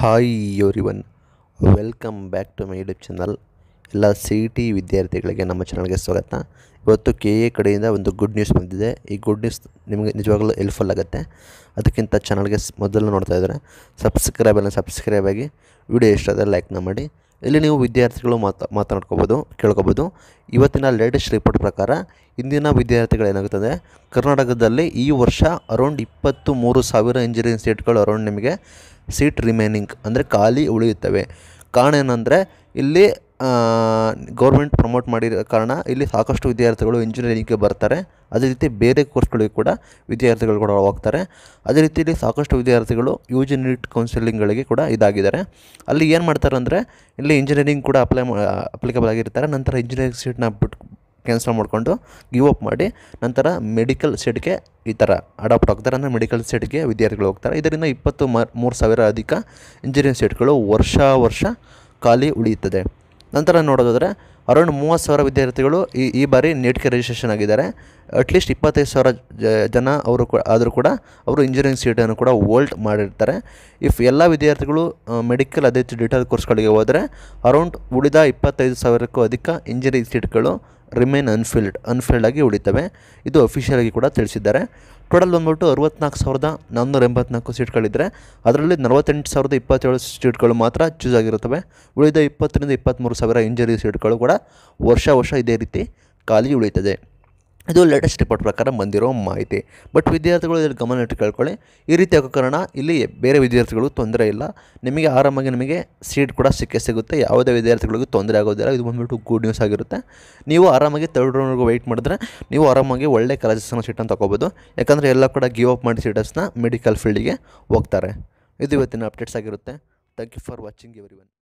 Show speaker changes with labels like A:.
A: hi everyone welcome back to my YouTube channel ಎಲ್ಲ C T ವಿದ್ಯಾರ್ಥಿಗಳಿಗೆ ನಮ್ಮ ಚಾನಲ್ಗೆ ಸ್ವಾಗತ ಇವತ್ತು ಕೆ ಎ ಕಡೆಯಿಂದ ಒಂದು ಗುಡ್ ನ್ಯೂಸ್ ಬಂದಿದೆ ಈ ಗುಡ್ ನ್ಯೂಸ್ ನಿಮಗೆ ನಿಜವಾಗಲೂ ಹೆಲ್ಪ್ಫುಲ್ ಆಗುತ್ತೆ ಅದಕ್ಕಿಂತ ಚಾನಲ್ಗೆ ಮೊದಲು ನೋಡ್ತಾ ಇದ್ದಾರೆ ಸಬ್ಸ್ಕ್ರೈಬ್ ಅಲ್ಲ ಸಬ್ಸ್ಕ್ರೈಬ್ ಆಗಿ ವಿಡಿಯೋ ಇಷ್ಟ ಆದರೆ ಲೈಕ್ನ ಮಾಡಿ ಇಲ್ಲಿ ನೀವು ವಿದ್ಯಾರ್ಥಿಗಳು ಮಾತಾ ಮಾತನಾಡ್ಕೋಬೋದು ಕೇಳ್ಕೊಬೋದು ಇವತ್ತಿನ ಲೇಟೆಸ್ಟ್ ರಿಪೋರ್ಟ್ ಪ್ರಕಾರ ಇಂದಿನ ವಿದ್ಯಾರ್ಥಿಗಳು ಏನಾಗುತ್ತದೆ ಕರ್ನಾಟಕದಲ್ಲಿ ಈ ವರ್ಷ ಅರೌಂಡ್ ಇಪ್ಪತ್ತು ಮೂರು ಸಾವಿರ ಇಂಜಿನಿಯರಿಂಗ್ ಸೀಟ್ಗಳು ಅರೌಂಡ್ ನಿಮಗೆ ಸೀಟ್ ರಿಮೈನಿಂಗ್ ಅಂದರೆ ಖಾಲಿ ಉಳಿಯುತ್ತವೆ ಕಾರಣ ಏನಂದರೆ ಇಲ್ಲಿ ಗೌರ್ಮೆಂಟ್ ಪ್ರಮೋಟ್ ಮಾಡಿರೋ ಕಾರಣ ಇಲ್ಲಿ ಸಾಕಷ್ಟು ವಿದ್ಯಾರ್ಥಿಗಳು ಇಂಜಿನಿಯರಿಂಗ್ಗೆ ಬರ್ತಾರೆ ಅದೇ ರೀತಿ ಬೇರೆ ಕೋರ್ಸ್ಗಳಿಗೆ ಕೂಡ ವಿದ್ಯಾರ್ಥಿಗಳು ಕೂಡ ಹೋಗ್ತಾರೆ ಅದೇ ರೀತಿ ಇಲ್ಲಿ ಸಾಕಷ್ಟು ವಿದ್ಯಾರ್ಥಿಗಳು ಯು ಜಿ ನೀಟ್ ಕೌನ್ಸಿಲಿಂಗ್ಗಳಿಗೆ ಕೂಡ ಇದಾಗಿದ್ದಾರೆ ಅಲ್ಲಿ ಏನು ಮಾಡ್ತಾರೆ ಅಂದರೆ ಇಲ್ಲಿ ಇಂಜಿನಿಯರಿಂಗ್ ಕೂಡ ಅಪ್ಲೈ ಮಾ ಅಪ್ಲಿಕೇಬಲ್ ಆಗಿರ್ತಾರೆ ನಂತರ ಇಂಜಿನಿಯರಿಂಗ್ ಸೀಟ್ನ ಬಿಟ್ಟು ಕ್ಯಾನ್ಸಲ್ ಮಾಡಿಕೊಂಡು ಗಿವ್ ಅಪ್ ಮಾಡಿ ನಂತರ ಮೆಡಿಕಲ್ ಸೀಟ್ಗೆ ಈ ಥರ ಅಡಾಪ್ಟ್ ಆಗ್ತಾರೆ ಅಂದರೆ ಮೆಡಿಕಲ್ ಸೀಟ್ಗೆ ವಿದ್ಯಾರ್ಥಿಗಳು ಹೋಗ್ತಾರೆ ಇದರಿಂದ ಇಪ್ಪತ್ತು ಮೂರು ಸಾವಿರ ಅಧಿಕ ಇಂಜಿನಿಯರಿಂಗ್ ಸೀಟ್ಗಳು ವರ್ಷ ವರ್ಷ ಖಾಲಿ ಉಳಿಯುತ್ತದೆ ನಂತರ ನೋಡೋದಾದರೆ ಅರೌಂಡ್ ಮೂವತ್ತು ಸಾವಿರ ವಿದ್ಯಾರ್ಥಿಗಳು ಈ ಈ ಬಾರಿ ನೀಟ್ಗೆ ರಿಜಿಸ್ಟ್ರೇಷನ್ ಆಗಿದ್ದಾರೆ ಅಟ್ಲೀಸ್ಟ್ ಇಪ್ಪತ್ತೈದು ಸಾವಿರ ಜನ ಅವರು ಆದರೂ ಕೂಡ ಅವರು ಇಂಜಿನಿಯರಿಂಗ್ ಸೀಟನ್ನು ಕೂಡ ವೋಲ್ಡ್ ಮಾಡಿರ್ತಾರೆ ಇಫ್ ಎಲ್ಲ ವಿದ್ಯಾರ್ಥಿಗಳು ಮೆಡಿಕಲ್ ಅದೇ ಡಿಟೇಲ್ ಕೋರ್ಸ್ಗಳಿಗೆ ಹೋದರೆ ಅರೌಂಡ್ ಉಳಿದ ಇಪ್ಪತ್ತೈದು ಸಾವಿರಕ್ಕೂ ಅಧಿಕ ಇಂಜಿನಿಯರಿಂಗ್ ಸೀಟ್ಗಳು ರಿಮೇನ್ ಅನ್ಫಿಲ್ಡ್ ಅನ್ಫಿಲ್ಡ್ ಆಗಿ ಉಳಿತವೆ ಇದು ಅಫಿಷಿಯಲಾಗಿ ಕೂಡ ತಿಳಿಸಿದ್ದಾರೆ ಟೋಟಲ್ ಬಂದ್ಬಿಟ್ಟು ಅರವತ್ನಾಲ್ಕು ಸಾವಿರದ ನಾನ್ನೂರ ಎಂಬತ್ನಾಲ್ಕು ಸೀಟ್ಗಳಿದ್ದರೆ ಅದರಲ್ಲಿ ನಲವತ್ತೆಂಟು ಸಾವಿರದ ಇಪ್ಪತ್ತೇಳು ಸೀಟ್ಗಳು ಮಾತ್ರ ಚೂಸ್ ಆಗಿರುತ್ತವೆ ಉಳಿದ ಇಪ್ಪತ್ತರಿಂದ ಇಪ್ಪತ್ತ್ಮೂರು ಸಾವಿರ ಇಂಜಿನಿಯರಿಂಗ್ ಸೀಟ್ಗಳು ಕೂಡ ವರ್ಷ ವರ್ಷ ಇದೇ ರೀತಿ ಖಾಲಿ ಉಳಿತದೆ ಇದು ಲೇಟೆಸ್ಟ್ ರಿಪೋರ್ಟ್ ಪ್ರಕಾರ ಬಂದಿರೋ ಮಾಹಿತಿ ಬಟ್ ವಿದ್ಯಾರ್ಥಿಗಳು ಇದರಲ್ಲಿ ಗಮನ ಇಟ್ಟು ಕೇಳ್ಕೊಳ್ಳಿ ಈ ರೀತಿ ಆಗೋ ಕಾರಣ ಇಲ್ಲಿ ಬೇರೆ ವಿದ್ಯಾರ್ಥಿಗಳು ತೊಂದರೆ ಇಲ್ಲ ನಿಮಗೆ ಆರಾಮಾಗಿ ನಿಮಗೆ ಸೀಟ್ ಕೂಡ ಸಿಕ್ಕೇ ಸಿಗುತ್ತೆ ಯಾವುದೇ ವಿದ್ಯಾರ್ಥಿಗಳಿಗೂ ತೊಂದರೆ ಆಗೋದಿಲ್ಲ ಇದು ಬಂದುಬಿಟ್ಟು ಗುಡ್ ನ್ಯೂಸ್ ಆಗಿರುತ್ತೆ ನೀವು ಆರಾಮಾಗಿ ತರ್ಡ್ ರೌಂಡ್ಗೆ ವೆಯ್ಟ್ ಮಾಡಿದ್ರೆ ನೀವು ಆರಾಮಾಗಿ ಒಳ್ಳೆ ಕಾಲೇಜಸ್ನ ಸೀಟನ್ನು ತೊಗೋಬೋದು ಯಾಕಂದರೆ ಎಲ್ಲ ಕೂಡ ಗಿವ್ ಅಪ್ ಮಾಡಿ ಸೀಟಸ್ನ ಮೆಡಿಕಲ್ ಫೀಲ್ಡಿಗೆ ಹೋಗ್ತಾರೆ ಇದು ಇವತ್ತಿನ ಅಪ್ಡೇಟ್ಸ್ ಆಗಿರುತ್ತೆ thank you for watching every